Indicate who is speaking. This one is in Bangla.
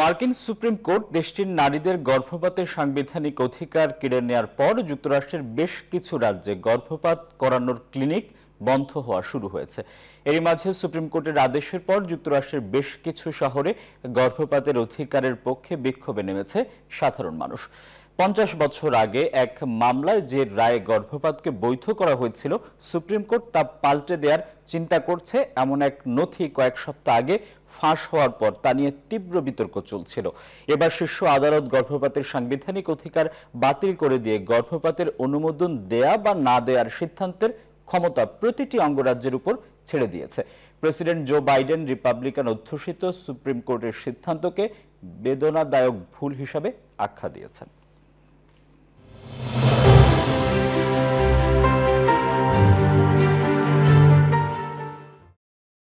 Speaker 1: মার্কিন সুপ্রিম কোর্ট দেশটির নারীদের গর্ভপাতের সাংবিধানিক অধিকার কেড়ে নেয়ার পর যুক্তরাষ্ট্রের বেশ কিছু রাজ্যে গর্ভপাত করানোর ক্লিনিক বন্ধ হওয়া শুরু হয়েছে এর মাঝে সুপ্রিম কোর্টের আদেশের পর যুক্তরাষ্ট্রের বেশ কিছু শহরে গর্ভপাতের অধিকারের পক্ষে বিক্ষোভে নেমেছে সাধারণ মানুষ পঞ্চাশ বছর আগে এক মামলায় যে রায়ে গর্ভপাতকে বৈধ করা হয়েছিল সুপ্রিম কোর্ট তা পাল্টে দেওয়ার চিন্তা করছে এমন এক নথি কয়েক সপ্তাহ আগে ফাঁস হওয়ার পর তা নিয়ে তীব্র বিতর্ক চলছিল এবার শীর্ষ আদালত গর্ভপাতের সাংবিধানিক অধিকার বাতিল করে দিয়ে গর্ভপাতের অনুমোদন দেয়া বা না দেয়ার সিদ্ধান্তের ক্ষমতা প্রতিটি অঙ্গরাজ্যের উপর ছেড়ে দিয়েছে প্রেসিডেন্ট জো বাইডেন রিপাবলিকান অধ্যুষিত সুপ্রিম কোর্টের সিদ্ধান্তকে বেদনাদায়ক ভুল হিসাবে আখ্যা দিয়েছেন